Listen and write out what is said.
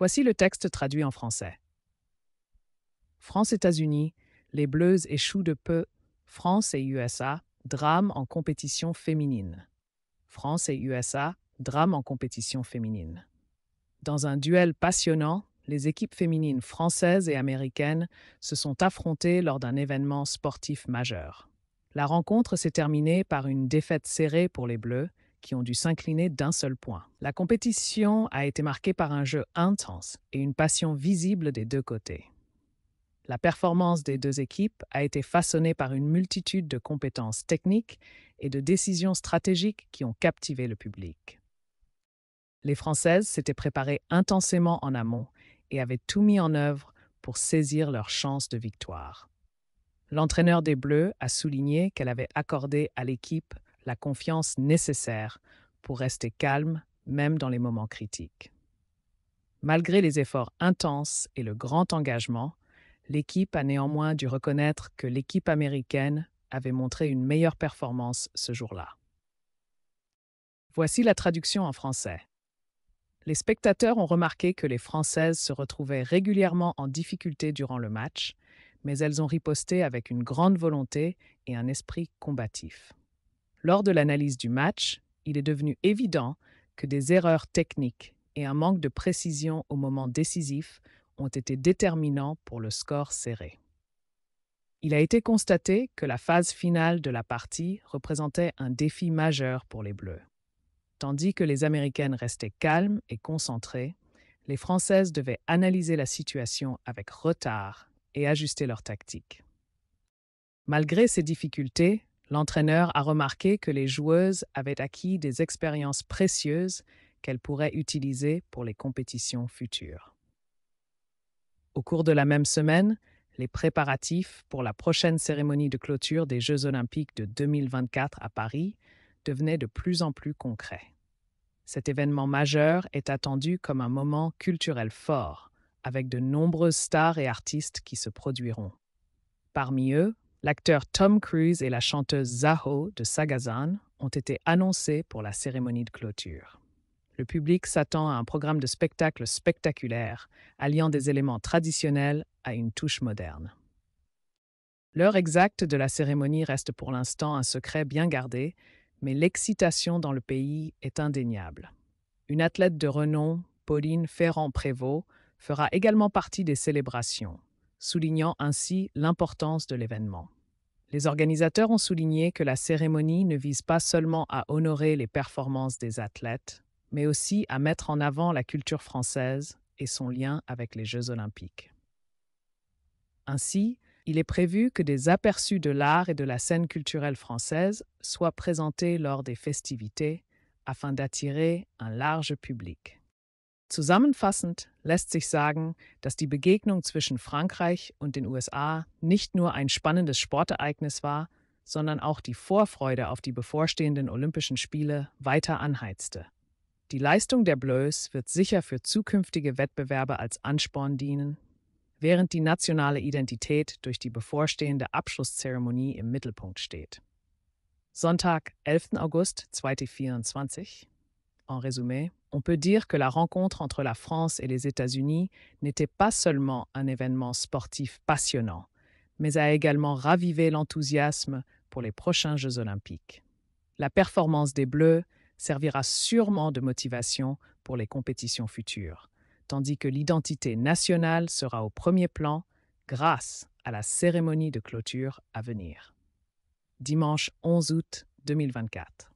Voici le texte traduit en français. France-États-Unis, les Bleus échouent de peu. France et USA, drame en compétition féminine. France et USA, drame en compétition féminine. Dans un duel passionnant, les équipes féminines françaises et américaines se sont affrontées lors d'un événement sportif majeur. La rencontre s'est terminée par une défaite serrée pour les Bleus, qui ont dû s'incliner d'un seul point. La compétition a été marquée par un jeu intense et une passion visible des deux côtés. La performance des deux équipes a été façonnée par une multitude de compétences techniques et de décisions stratégiques qui ont captivé le public. Les Françaises s'étaient préparées intensément en amont et avaient tout mis en œuvre pour saisir leur chance de victoire. L'entraîneur des Bleus a souligné qu'elle avait accordé à l'équipe la confiance nécessaire pour rester calme même dans les moments critiques. Malgré les efforts intenses et le grand engagement, l'équipe a néanmoins dû reconnaître que l'équipe américaine avait montré une meilleure performance ce jour-là. Voici la traduction en français. Les spectateurs ont remarqué que les Françaises se retrouvaient régulièrement en difficulté durant le match, mais elles ont riposté avec une grande volonté et un esprit combatif. Lors de l'analyse du match, il est devenu évident que des erreurs techniques et un manque de précision au moment décisif ont été déterminants pour le score serré. Il a été constaté que la phase finale de la partie représentait un défi majeur pour les Bleus. Tandis que les Américaines restaient calmes et concentrées, les Françaises devaient analyser la situation avec retard et ajuster leur tactique. Malgré ces difficultés, L'entraîneur a remarqué que les joueuses avaient acquis des expériences précieuses qu'elles pourraient utiliser pour les compétitions futures. Au cours de la même semaine, les préparatifs pour la prochaine cérémonie de clôture des Jeux olympiques de 2024 à Paris devenaient de plus en plus concrets. Cet événement majeur est attendu comme un moment culturel fort, avec de nombreuses stars et artistes qui se produiront. Parmi eux, L'acteur Tom Cruise et la chanteuse Zaho de Sagazan ont été annoncés pour la cérémonie de clôture. Le public s'attend à un programme de spectacle spectaculaire, alliant des éléments traditionnels à une touche moderne. L'heure exacte de la cérémonie reste pour l'instant un secret bien gardé, mais l'excitation dans le pays est indéniable. Une athlète de renom, Pauline Ferrand-Prévot, fera également partie des célébrations soulignant ainsi l'importance de l'événement. Les organisateurs ont souligné que la cérémonie ne vise pas seulement à honorer les performances des athlètes, mais aussi à mettre en avant la culture française et son lien avec les Jeux olympiques. Ainsi, il est prévu que des aperçus de l'art et de la scène culturelle française soient présentés lors des festivités afin d'attirer un large public. Zusammenfassend lässt sich sagen, dass die Begegnung zwischen Frankreich und den USA nicht nur ein spannendes Sportereignis war, sondern auch die Vorfreude auf die bevorstehenden Olympischen Spiele weiter anheizte. Die Leistung der Bleus wird sicher für zukünftige Wettbewerbe als Ansporn dienen, während die nationale Identität durch die bevorstehende Abschlusszeremonie im Mittelpunkt steht. Sonntag, 11. August 2024 En résumé, on peut dire que la rencontre entre la France et les États-Unis n'était pas seulement un événement sportif passionnant, mais a également ravivé l'enthousiasme pour les prochains Jeux olympiques. La performance des Bleus servira sûrement de motivation pour les compétitions futures, tandis que l'identité nationale sera au premier plan grâce à la cérémonie de clôture à venir. Dimanche 11 août 2024.